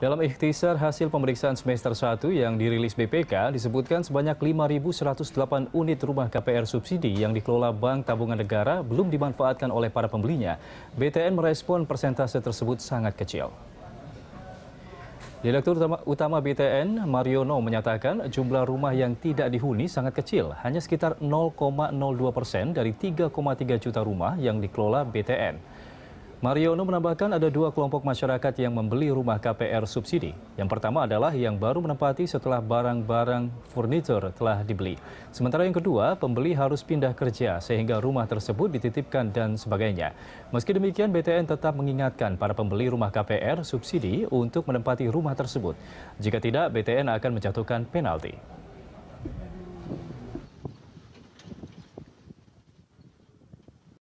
Dalam ikhtisar hasil pemeriksaan semester 1 yang dirilis BPK disebutkan sebanyak 5.108 unit rumah KPR subsidi yang dikelola Bank Tabungan Negara belum dimanfaatkan oleh para pembelinya. BTN merespon persentase tersebut sangat kecil. Direktur Utama BTN, Mariono, menyatakan jumlah rumah yang tidak dihuni sangat kecil, hanya sekitar 0,02 persen dari 3,3 juta rumah yang dikelola BTN. Mariono menambahkan ada dua kelompok masyarakat yang membeli rumah KPR subsidi. Yang pertama adalah yang baru menempati setelah barang-barang furnitur telah dibeli. Sementara yang kedua, pembeli harus pindah kerja sehingga rumah tersebut dititipkan dan sebagainya. Meski demikian, BTN tetap mengingatkan para pembeli rumah KPR subsidi untuk menempati rumah tersebut. Jika tidak, BTN akan menjatuhkan penalti.